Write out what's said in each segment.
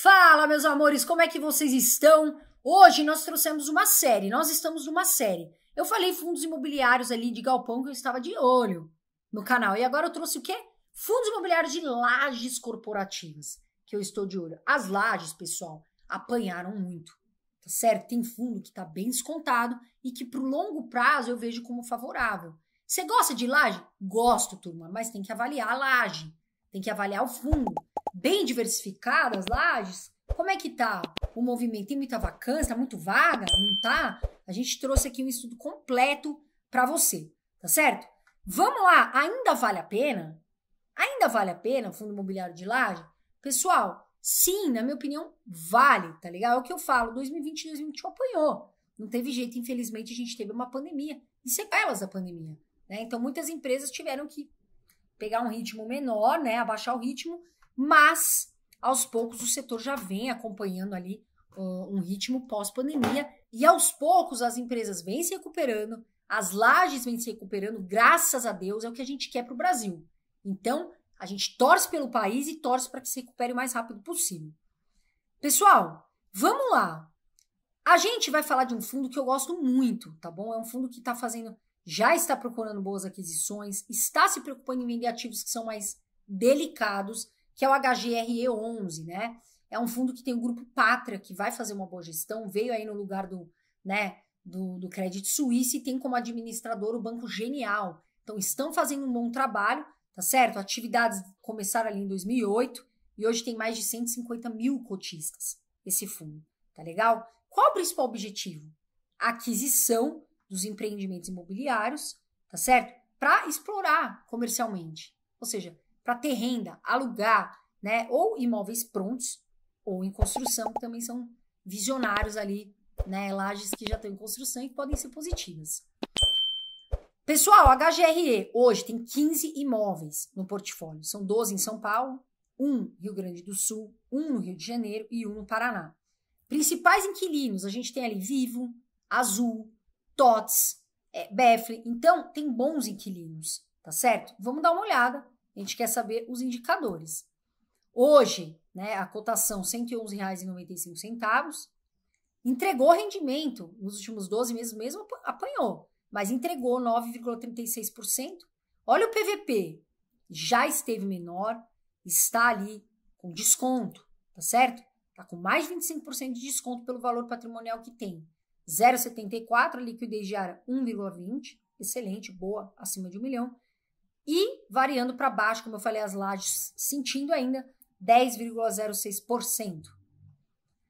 Fala, meus amores, como é que vocês estão? Hoje nós trouxemos uma série, nós estamos numa série. Eu falei fundos imobiliários ali de galpão que eu estava de olho no canal. E agora eu trouxe o quê? Fundos imobiliários de lajes corporativas, que eu estou de olho. As lajes, pessoal, apanharam muito, tá certo? Tem fundo que está bem descontado e que pro longo prazo eu vejo como favorável. Você gosta de laje? Gosto, turma, mas tem que avaliar a laje, tem que avaliar o fundo bem diversificadas, lajes? Como é que tá o movimento? Tem muita vacância, tá muito vaga, não tá? A gente trouxe aqui um estudo completo para você, tá certo? Vamos lá, ainda vale a pena? Ainda vale a pena o fundo imobiliário de laje? Pessoal, sim, na minha opinião, vale, tá legal? É o que eu falo, 2020 e 2021 apanhou. Não teve jeito, infelizmente, a gente teve uma pandemia e sequelas da pandemia, né? Então, muitas empresas tiveram que pegar um ritmo menor, né? Abaixar o ritmo mas aos poucos o setor já vem acompanhando ali uh, um ritmo pós-pandemia e aos poucos as empresas vêm se recuperando, as lajes vêm se recuperando, graças a Deus, é o que a gente quer para o Brasil. Então, a gente torce pelo país e torce para que se recupere o mais rápido possível. Pessoal, vamos lá. A gente vai falar de um fundo que eu gosto muito, tá bom? É um fundo que está fazendo, já está procurando boas aquisições, está se preocupando em vender ativos que são mais delicados que é o HGRE11, né? É um fundo que tem o grupo Pátria, que vai fazer uma boa gestão, veio aí no lugar do, né, do, do Crédito e tem como administrador o Banco Genial. Então, estão fazendo um bom trabalho, tá certo? Atividades começaram ali em 2008 e hoje tem mais de 150 mil cotistas esse fundo, tá legal? Qual o principal objetivo? A aquisição dos empreendimentos imobiliários, tá certo? Para explorar comercialmente. Ou seja, para ter renda, alugar, né? Ou imóveis prontos ou em construção, que também são visionários ali, né? lages que já estão em construção e podem ser positivas. Pessoal, a HGRE hoje tem 15 imóveis no portfólio. São 12 em São Paulo, um Rio Grande do Sul, um no Rio de Janeiro e um no Paraná. Principais inquilinos, a gente tem ali Vivo, Azul, TOTS, é, Befle. Então, tem bons inquilinos, tá certo? Vamos dar uma olhada a gente quer saber os indicadores. Hoje, né, a cotação R$ 111,95 entregou rendimento nos últimos 12 meses, mesmo apanhou, mas entregou 9,36%. Olha o PVP, já esteve menor, está ali com desconto, tá certo? Está com mais de 25% de desconto pelo valor patrimonial que tem. 0,74, liquidez diária 1,20, excelente, boa, acima de um milhão. E variando para baixo, como eu falei, as lajes sentindo ainda 10,06%.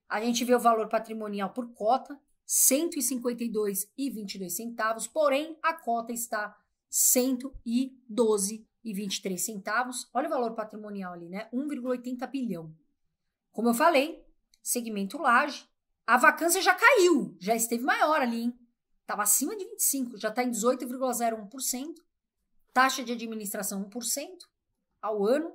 A gente vê o valor patrimonial por cota, R$ 152,22, porém a cota está R$ 112,23. Olha o valor patrimonial ali, né? 1,80 bilhão. Como eu falei, segmento laje, a vacância já caiu, já esteve maior ali, hein? Estava acima de 25, já está em 18,01% taxa de administração 1% ao ano,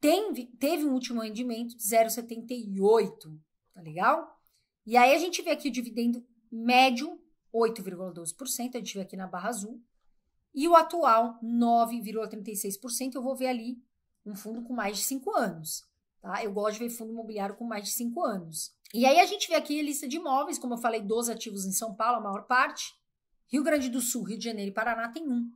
teve um último rendimento de 0,78, tá legal? E aí a gente vê aqui o dividendo médio, 8,12%, a gente vê aqui na barra azul, e o atual, 9,36%, eu vou ver ali um fundo com mais de 5 anos, tá? Eu gosto de ver fundo imobiliário com mais de 5 anos. E aí a gente vê aqui a lista de imóveis, como eu falei, 12 ativos em São Paulo, a maior parte. Rio Grande do Sul, Rio de Janeiro e Paraná tem um.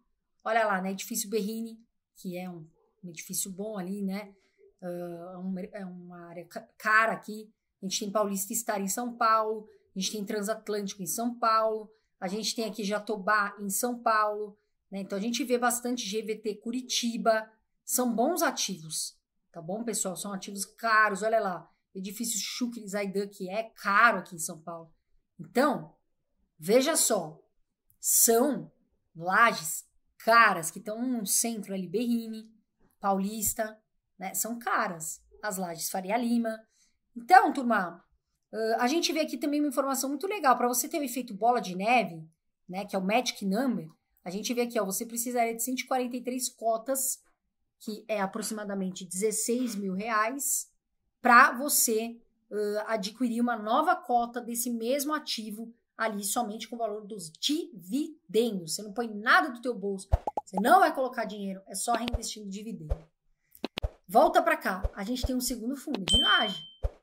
Olha lá, né? Edifício Berrini, que é um, um edifício bom ali, né? Uh, um, é uma área cara aqui. A gente tem Paulista Estar em São Paulo, a gente tem Transatlântico em São Paulo, a gente tem aqui Jatobá em São Paulo, né? Então a gente vê bastante GVT Curitiba, são bons ativos, tá bom, pessoal? São ativos caros, olha lá, edifício Chucre Zaidan, que é caro aqui em São Paulo. Então, veja só, são lajes caras que estão no centro ali, Berrini, Paulista, né? São caras. As lajes Faria Lima. Então, turma, a gente vê aqui também uma informação muito legal. Para você ter o efeito bola de neve, né? Que é o Magic Number, a gente vê aqui, ó, você precisaria de 143 cotas, que é aproximadamente 16 mil reais, para você uh, adquirir uma nova cota desse mesmo ativo ali somente com o valor dos dividendos. Você não põe nada do teu bolso, você não vai colocar dinheiro, é só reinvestindo dividendo. Volta para cá, a gente tem um segundo fundo de laje.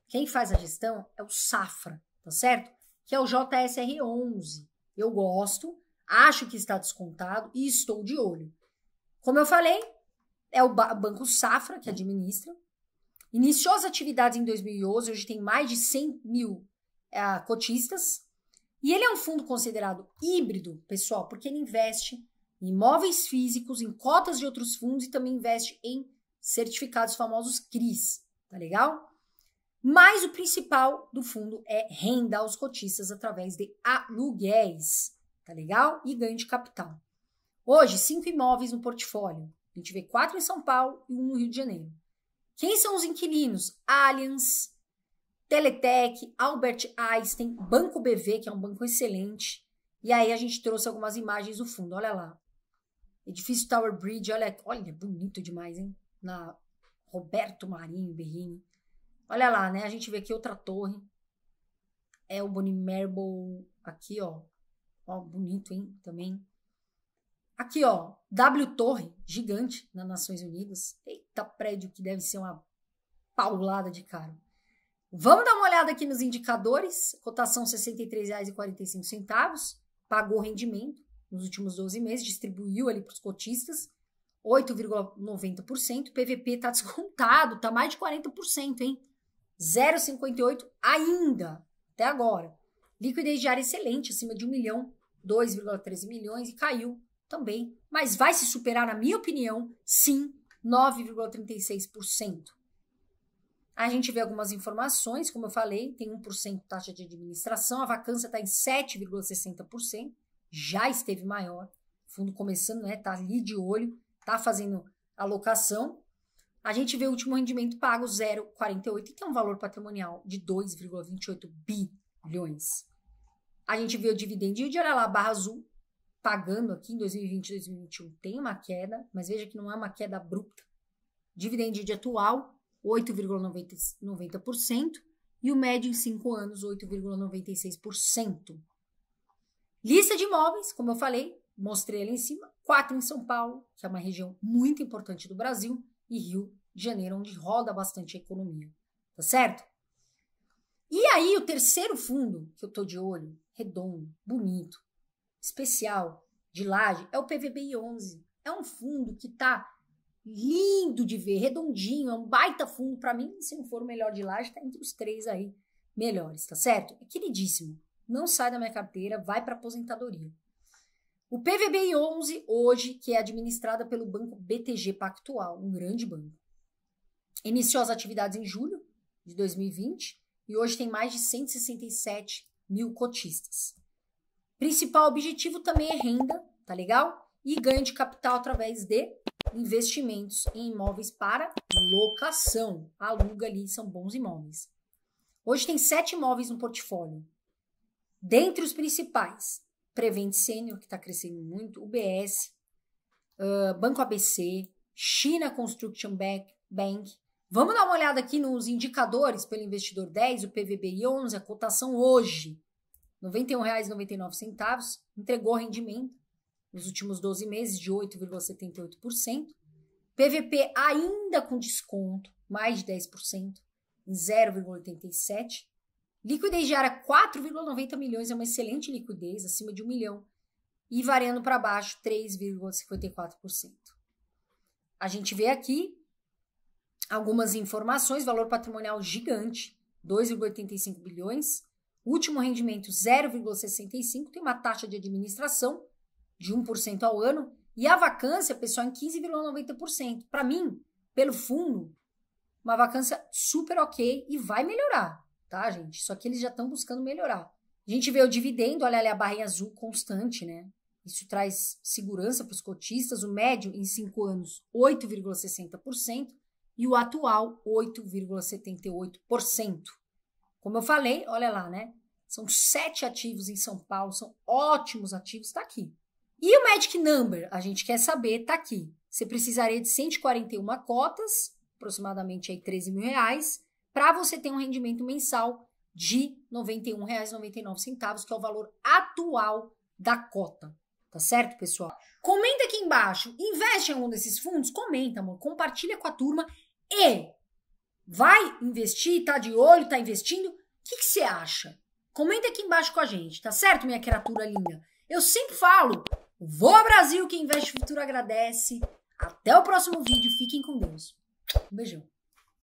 Quem faz a gestão é o Safra, tá certo? Que é o JSR11. Eu gosto, acho que está descontado e estou de olho. Como eu falei, é o ba Banco Safra que administra. Iniciou as atividades em 2011, hoje tem mais de 100 mil é, cotistas, e ele é um fundo considerado híbrido, pessoal, porque ele investe em imóveis físicos, em cotas de outros fundos e também investe em certificados famosos CRIs, tá legal? Mas o principal do fundo é renda aos cotistas através de aluguéis, tá legal? E ganho de capital. Hoje, cinco imóveis no portfólio. A gente vê quatro em São Paulo e um no Rio de Janeiro. Quem são os inquilinos? Allianz, Teletec, Albert Einstein, Banco BV, que é um banco excelente. E aí a gente trouxe algumas imagens do fundo, olha lá. Edifício Tower Bridge, olha, olha, bonito demais, hein? Na Roberto Marinho Berrini. Olha lá, né? A gente vê aqui outra torre. É Elbony Marble, aqui, ó. Ó, bonito, hein? Também. Aqui, ó, W Torre, gigante, nas Nações Unidas. Eita prédio que deve ser uma paulada de caro. Vamos dar uma olhada aqui nos indicadores. Cotação R$ 63,45, pagou rendimento nos últimos 12 meses, distribuiu ali para os cotistas 8,90%. PVP está descontado, está mais de 40%, hein? 0,58 ainda, até agora. Liquidez diária excelente, acima de 1 milhão, 2,13 milhões e caiu também. Mas vai se superar, na minha opinião, sim, 9,36%. A gente vê algumas informações, como eu falei, tem 1% taxa de administração, a vacância está em 7,60%, já esteve maior. fundo começando, né? Está ali de olho, está fazendo alocação. A gente vê o último rendimento pago 0,48 e tem é um valor patrimonial de 2,28 bilhões. A gente vê o dividendo de olha lá, barra azul, pagando aqui em 2020 e 2021 tem uma queda, mas veja que não é uma queda abrupta. Dividend atual 8,90%, e o médio em 5 anos, 8,96%. Lista de imóveis, como eu falei, mostrei ali em cima, quatro em São Paulo, que é uma região muito importante do Brasil, e Rio de Janeiro, onde roda bastante a economia, tá certo? E aí, o terceiro fundo que eu tô de olho, redondo, bonito, especial, de laje, é o PVBI 11. É um fundo que tá lindo de ver, redondinho, é um baita fundo. Para mim, se não for o melhor de laje, tá entre os três aí melhores, tá certo? É queridíssimo. Não sai da minha carteira, vai para aposentadoria. O PVBI 11 hoje, que é administrada pelo banco BTG Pactual, um grande banco. Iniciou as atividades em julho de 2020 e hoje tem mais de 167 mil cotistas. Principal objetivo também é renda, tá legal? E ganho de capital através de investimentos em imóveis para locação. Aluga ali, são bons imóveis. Hoje tem sete imóveis no portfólio. Dentre os principais, Prevent Senior, que está crescendo muito, UBS, uh, ah, Banco ABC, China Construction Bank. Vamos dar uma olhada aqui nos indicadores pelo investidor 10, o PVBI 11, a cotação hoje, R$ 91,99, entregou rendimento nos últimos 12 meses de 8,78%. PVP ainda com desconto, mais de 10%, em 0,87%. Liquidez diária 4,90 milhões, é uma excelente liquidez, acima de 1 milhão. E variando para baixo, 3,54%. A gente vê aqui algumas informações, valor patrimonial gigante, 2,85 bilhões, último rendimento 0,65, tem uma taxa de administração de 1% ao ano, e a vacância, pessoal, em 15,90%. Para mim, pelo fundo, uma vacância super ok e vai melhorar, tá, gente? Só que eles já estão buscando melhorar. A gente vê o dividendo, olha ali a barrinha azul constante, né? Isso traz segurança para os cotistas. O médio em 5 anos, 8,60% e o atual, 8,78%. Como eu falei, olha lá, né? São sete ativos em São Paulo, são ótimos ativos, está aqui. E o Magic Number? A gente quer saber, tá aqui. Você precisaria de 141 cotas, aproximadamente aí 13 mil reais, para você ter um rendimento mensal de R$ 91,99, que é o valor atual da cota. Tá certo, pessoal? Comenta aqui embaixo. Investe em algum desses fundos? Comenta, amor. Compartilha com a turma. E vai investir? Tá de olho? Tá investindo? O que você acha? Comenta aqui embaixo com a gente, tá certo, minha criatura linda? Eu sempre falo, Vou ao Brasil, que investe futuro agradece. Até o próximo vídeo. Fiquem com Deus. Um beijão.